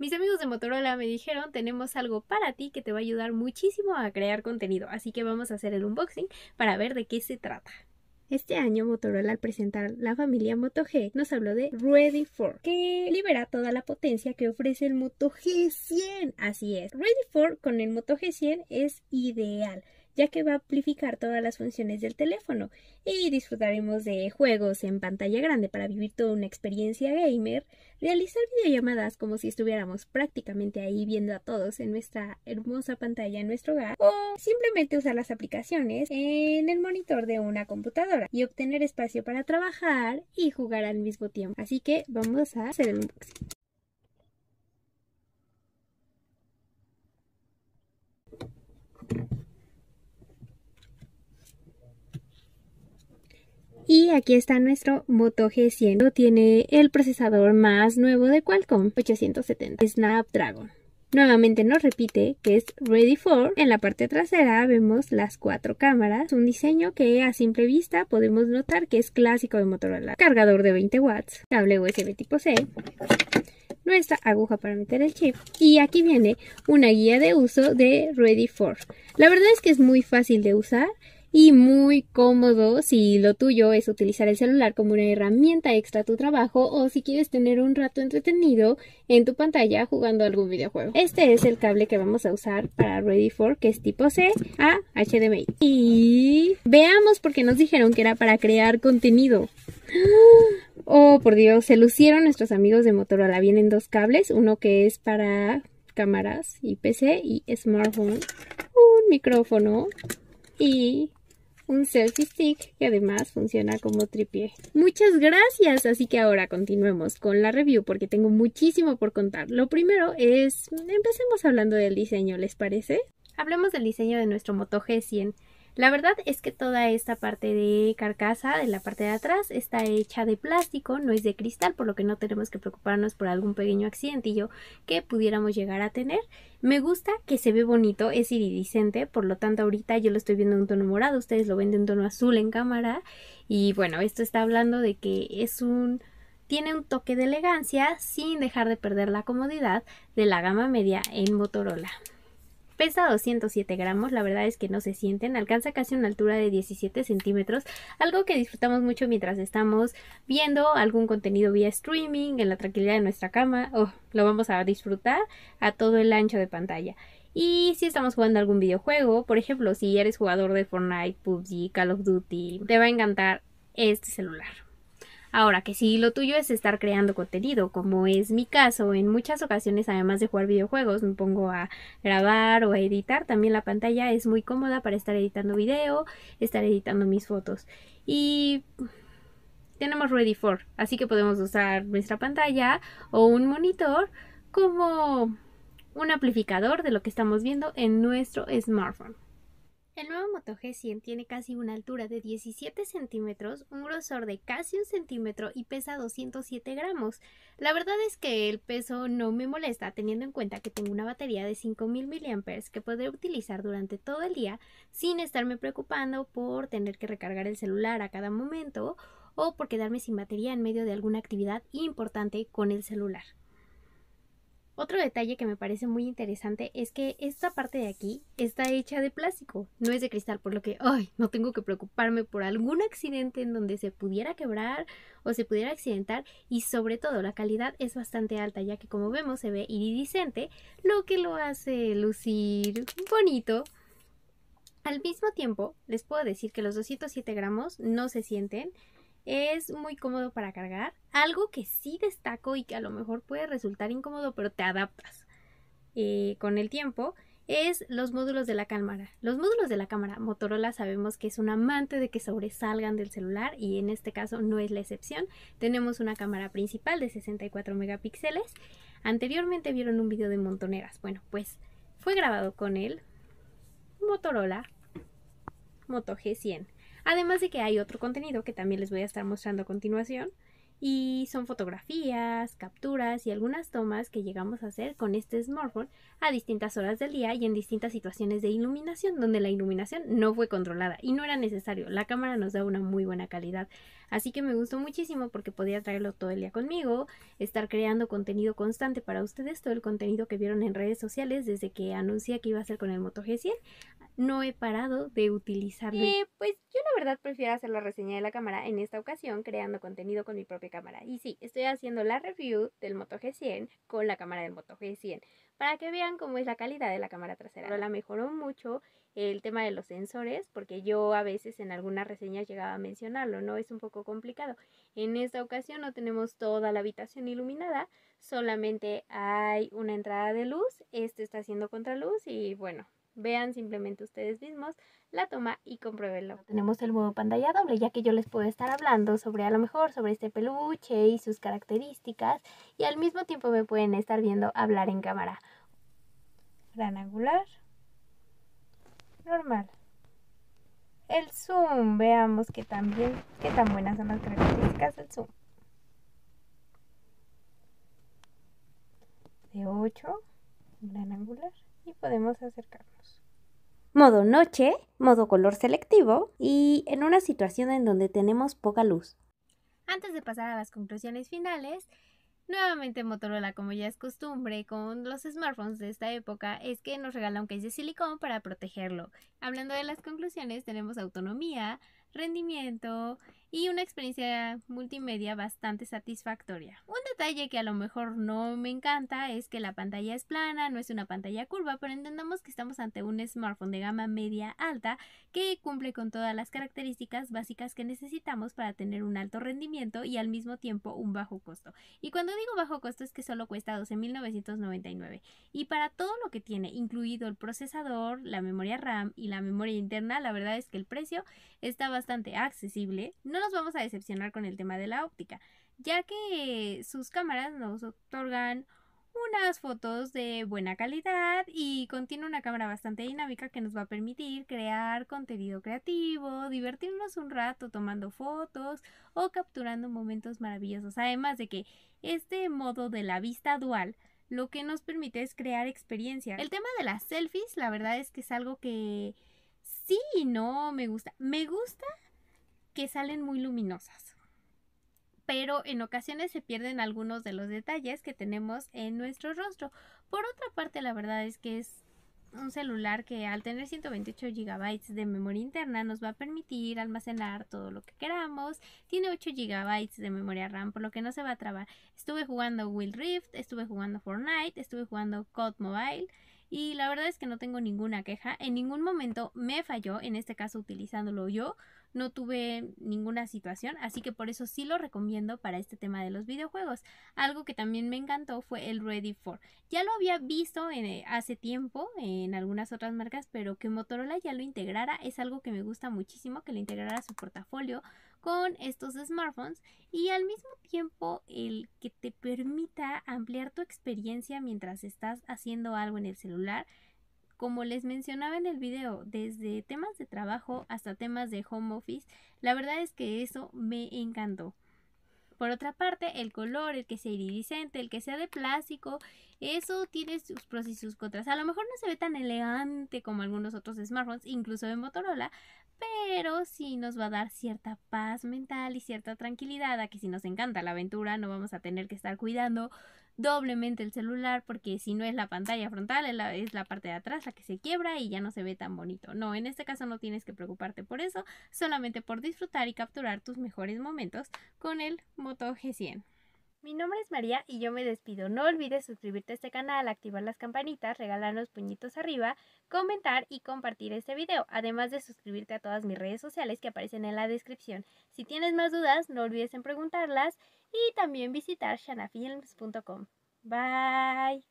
Mis amigos de Motorola me dijeron, tenemos algo para ti que te va a ayudar muchísimo a crear contenido, así que vamos a hacer el unboxing para ver de qué se trata. Este año Motorola al presentar la familia Moto G nos habló de Ready for, que libera toda la potencia que ofrece el Moto G100. Así es, Ready for con el Moto G100 es ideal ya que va a amplificar todas las funciones del teléfono y disfrutaremos de juegos en pantalla grande para vivir toda una experiencia gamer, realizar videollamadas como si estuviéramos prácticamente ahí viendo a todos en nuestra hermosa pantalla en nuestro hogar o simplemente usar las aplicaciones en el monitor de una computadora y obtener espacio para trabajar y jugar al mismo tiempo. Así que vamos a hacer el unboxing. Y aquí está nuestro Moto G100. Tiene el procesador más nuevo de Qualcomm, 870 Snapdragon. Nuevamente nos repite que es Ready for. En la parte trasera vemos las cuatro cámaras, un diseño que a simple vista podemos notar que es clásico de Motorola. Cargador de 20 watts, cable USB tipo C, nuestra aguja para meter el chip y aquí viene una guía de uso de Ready for. La verdad es que es muy fácil de usar y muy cómodo si lo tuyo es utilizar el celular como una herramienta extra a tu trabajo o si quieres tener un rato entretenido en tu pantalla jugando algún videojuego. Este es el cable que vamos a usar para Ready for que es tipo C a HDMI. Y veamos por qué nos dijeron que era para crear contenido. Oh, por Dios, se lucieron nuestros amigos de Motorola. Vienen dos cables, uno que es para cámaras y PC y smartphone, un micrófono y un selfie stick que además funciona como tripié. Muchas gracias, así que ahora continuemos con la review porque tengo muchísimo por contar. Lo primero es, empecemos hablando del diseño, ¿les parece? Hablemos del diseño de nuestro Moto G100. La verdad es que toda esta parte de carcasa de la parte de atrás está hecha de plástico, no es de cristal, por lo que no tenemos que preocuparnos por algún pequeño accidentillo que pudiéramos llegar a tener. Me gusta que se ve bonito, es iridiscente, por lo tanto ahorita yo lo estoy viendo en un tono morado, ustedes lo ven de un tono azul en cámara y bueno, esto está hablando de que es un tiene un toque de elegancia sin dejar de perder la comodidad de la gama media en Motorola. Pesa 207 gramos, la verdad es que no se sienten, alcanza casi una altura de 17 centímetros, algo que disfrutamos mucho mientras estamos viendo algún contenido vía streaming, en la tranquilidad de nuestra cama, oh, lo vamos a disfrutar a todo el ancho de pantalla. Y si estamos jugando algún videojuego, por ejemplo, si eres jugador de Fortnite, PUBG, Call of Duty, te va a encantar este celular. Ahora que si lo tuyo es estar creando contenido, como es mi caso, en muchas ocasiones además de jugar videojuegos me pongo a grabar o a editar, también la pantalla es muy cómoda para estar editando video, estar editando mis fotos. Y tenemos Ready for, así que podemos usar nuestra pantalla o un monitor como un amplificador de lo que estamos viendo en nuestro smartphone. El nuevo Moto G100 tiene casi una altura de 17 centímetros, un grosor de casi un centímetro y pesa 207 gramos. La verdad es que el peso no me molesta teniendo en cuenta que tengo una batería de 5000 mAh que podré utilizar durante todo el día sin estarme preocupando por tener que recargar el celular a cada momento o por quedarme sin batería en medio de alguna actividad importante con el celular. Otro detalle que me parece muy interesante es que esta parte de aquí está hecha de plástico, no es de cristal, por lo que ay, no tengo que preocuparme por algún accidente en donde se pudiera quebrar o se pudiera accidentar y sobre todo la calidad es bastante alta ya que como vemos se ve iridiscente, lo que lo hace lucir bonito. Al mismo tiempo, les puedo decir que los 207 gramos no se sienten, es muy cómodo para cargar. Algo que sí destaco y que a lo mejor puede resultar incómodo, pero te adaptas eh, con el tiempo, es los módulos de la cámara. Los módulos de la cámara, Motorola sabemos que es un amante de que sobresalgan del celular y en este caso no es la excepción. Tenemos una cámara principal de 64 megapíxeles. Anteriormente vieron un video de Montoneras. Bueno, pues fue grabado con el Motorola Moto G100. Además de que hay otro contenido que también les voy a estar mostrando a continuación. Y son fotografías, capturas y algunas tomas que llegamos a hacer con este smartphone a distintas horas del día y en distintas situaciones de iluminación, donde la iluminación no fue controlada y no era necesario. La cámara nos da una muy buena calidad. Así que me gustó muchísimo porque podía traerlo todo el día conmigo, estar creando contenido constante para ustedes, todo el contenido que vieron en redes sociales desde que anuncié que iba a ser con el Moto G100 no he parado de utilizarlo. Eh, pues yo la verdad prefiero hacer la reseña de la cámara en esta ocasión creando contenido con mi propia cámara. Y sí, estoy haciendo la review del Moto G100 con la cámara del Moto G100 para que vean cómo es la calidad de la cámara trasera. Pero la mejoró mucho el tema de los sensores, porque yo a veces en algunas reseñas llegaba a mencionarlo, ¿no? Es un poco complicado. En esta ocasión no tenemos toda la habitación iluminada, solamente hay una entrada de luz, este está haciendo contraluz y bueno, Vean simplemente ustedes mismos la toma y compruébenlo. Tenemos el modo pantalla doble, ya que yo les puedo estar hablando sobre a lo mejor sobre este peluche y sus características y al mismo tiempo me pueden estar viendo hablar en cámara. Gran angular. Normal. El zoom, veamos que tan qué tan buenas son las características del zoom. De 8, gran angular podemos acercarnos. Modo noche, modo color selectivo y en una situación en donde tenemos poca luz. Antes de pasar a las conclusiones finales, Nuevamente Motorola, como ya es costumbre con los smartphones de esta época, es que nos regala un case de silicón para protegerlo. Hablando de las conclusiones, tenemos autonomía, rendimiento y una experiencia multimedia bastante satisfactoria. Un detalle que a lo mejor no me encanta es que la pantalla es plana, no es una pantalla curva, pero entendamos que estamos ante un smartphone de gama media alta que cumple con todas las características básicas que necesitamos para tener un alto rendimiento y al mismo tiempo un bajo costo. Y cuando digo bajo costo es que solo cuesta 12.999 y para todo lo que tiene, incluido el procesador, la memoria RAM y la memoria interna, la verdad es que el precio está bastante bastante accesible, no nos vamos a decepcionar con el tema de la óptica, ya que sus cámaras nos otorgan unas fotos de buena calidad y contiene una cámara bastante dinámica que nos va a permitir crear contenido creativo, divertirnos un rato tomando fotos o capturando momentos maravillosos. Además de que este modo de la vista dual lo que nos permite es crear experiencia. El tema de las selfies, la verdad es que es algo que Sí, no, me gusta. Me gusta que salen muy luminosas. Pero en ocasiones se pierden algunos de los detalles que tenemos en nuestro rostro. Por otra parte, la verdad es que es un celular que al tener 128 GB de memoria interna nos va a permitir almacenar todo lo que queramos. Tiene 8 GB de memoria RAM, por lo que no se va a trabar. Estuve jugando Will Rift, estuve jugando Fortnite, estuve jugando COD Mobile y la verdad es que no tengo ninguna queja, en ningún momento me falló, en este caso utilizándolo yo, no tuve ninguna situación, así que por eso sí lo recomiendo para este tema de los videojuegos. Algo que también me encantó fue el Ready for. Ya lo había visto eh, hace tiempo en algunas otras marcas, pero que Motorola ya lo integrara es algo que me gusta muchísimo, que lo integrara a su portafolio con estos smartphones y al mismo tiempo el que te permita ampliar tu experiencia mientras estás haciendo algo en el celular como les mencionaba en el video, desde temas de trabajo hasta temas de home office, la verdad es que eso me encantó. Por otra parte, el color, el que sea iridiscente, el que sea de plástico eso tiene sus pros y sus contras. A lo mejor no se ve tan elegante como algunos otros smartphones, incluso de Motorola, pero sí nos va a dar cierta paz mental y cierta tranquilidad a que si nos encanta la aventura no vamos a tener que estar cuidando doblemente el celular porque si no es la pantalla frontal es la, parte de atrás la que se quiebra y ya no se ve tan bonito. No, en este caso no tienes que preocuparte por eso, solamente por disfrutar y capturar tus mejores momentos con el Moto G100. Mi nombre es María y yo me despido. No olvides suscribirte a este canal, activar las campanitas, regalar los puñitos arriba, comentar y compartir este video, además de suscribirte a todas mis redes sociales que aparecen en la descripción. Si tienes más dudas, no olvides en preguntarlas y también visitar shanafilms.com. Bye.